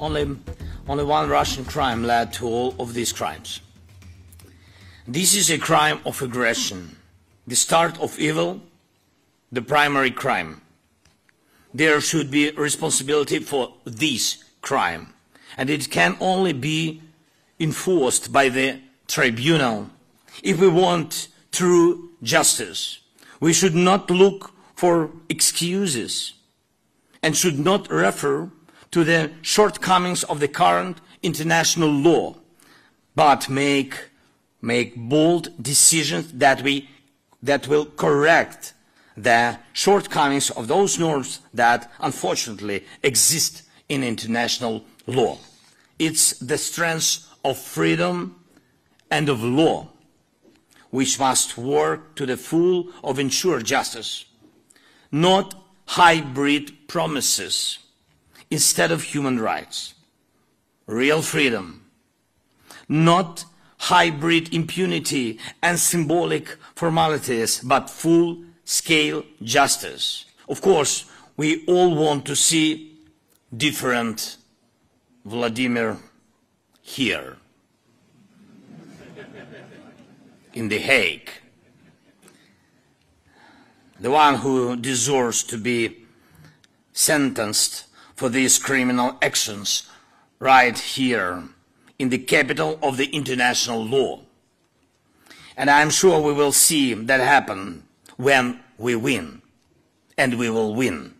Only, only one Russian crime led to all of these crimes. This is a crime of aggression, the start of evil, the primary crime. There should be responsibility for this crime, and it can only be enforced by the tribunal. If we want true justice, we should not look for excuses and should not refer to the shortcomings of the current international law, but make, make bold decisions that, we, that will correct the shortcomings of those norms that unfortunately exist in international law. It's the strength of freedom and of law which must work to the full of ensure justice, not hybrid promises instead of human rights. Real freedom. Not hybrid impunity and symbolic formalities, but full-scale justice. Of course, we all want to see different Vladimir here in The Hague, the one who deserves to be sentenced for these criminal actions right here in the capital of the international law. And I'm sure we will see that happen when we win. And we will win.